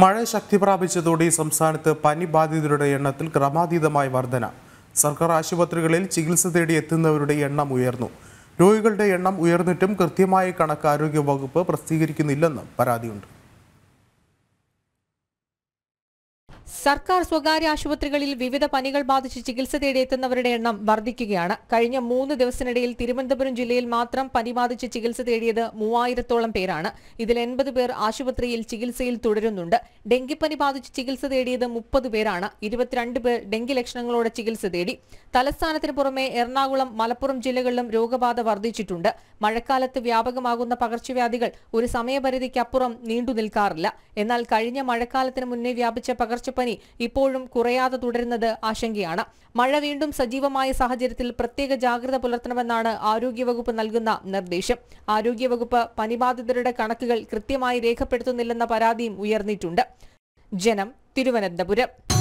മഴ ശക്തി പ്രാപിച്ചതോടെ സംസ്ഥാനത്ത് പനി ബാധിതരുടെ എണ്ണത്തിൽ ക്രമാതീതമായ വർധന സർക്കാർ ആശുപത്രികളിൽ ചികിത്സ തേടി എത്തുന്നവരുടെ എണ്ണം ഉയർന്നു രോഗികളുടെ എണ്ണം ഉയർന്നിട്ടും കൃത്യമായ കണക്ക് ആരോഗ്യ വകുപ്പ് പ്രസിദ്ധീകരിക്കുന്നില്ലെന്നും പരാതിയുണ്ട് സർക്കാർ സ്വകാര്യ ആശുപത്രികളിൽ വിവിധ പനികൾ ബാധിച്ച് ചികിത്സ തേടിയെത്തുന്നവരുടെ എണ്ണം വർദ്ധിക്കുകയാണ് കഴിഞ്ഞ മൂന്ന് ദിവസത്തിനിടയിൽ തിരുവനന്തപുരം ജില്ലയിൽ മാത്രം പനി ബാധിച്ച് ചികിത്സ തേടിയത് മൂവായിരത്തോളം പേരാണ് ഇതിൽ എൺപത് പേർ ആശുപത്രിയിൽ ചികിത്സയിൽ തുടരുന്നുണ്ട് ഡെങ്കിപ്പനി ബാധിച്ച് ചികിത്സ തേടിയത് മുപ്പത് പേരാണ് ഇരുപത്തിരണ്ട് പേർ ഡെങ്കി ലക്ഷണങ്ങളോടെ ചികിത്സ തേടി തലസ്ഥാനത്തിന് പുറമെ എറണാകുളം മലപ്പുറം ജില്ലകളിലും രോഗബാധ വർദ്ധിച്ചിട്ടുണ്ട് മഴക്കാലത്ത് വ്യാപകമാകുന്ന പകർച്ചവ്യാധികൾ ഒരു സമയപരിധിക്കപ്പുറം നീണ്ടു നിൽക്കാറില്ല എന്നാൽ കഴിഞ്ഞ മഴക്കാലത്തിന് മുന്നേ വ്യാപിച്ച പകർച്ച പനി ഇപ്പോഴും കുറയാതെ തുടരുന്നത് ആശങ്കയാണ് മഴ വീണ്ടും സജീവമായ സാഹചര്യത്തിൽ പ്രത്യേക ജാഗ്രത പുലർത്തണമെന്നാണ് ആരോഗ്യവകുപ്പ് നൽകുന്ന നിർദ്ദേശം ആരോഗ്യവകുപ്പ് പനിബാധിതരുടെ കണക്കുകൾ കൃത്യമായി രേഖപ്പെടുത്തുന്നില്ലെന്ന പരാതിയും ഉയർന്നിട്ടുണ്ട് ജനം തിരുവനന്തപുരം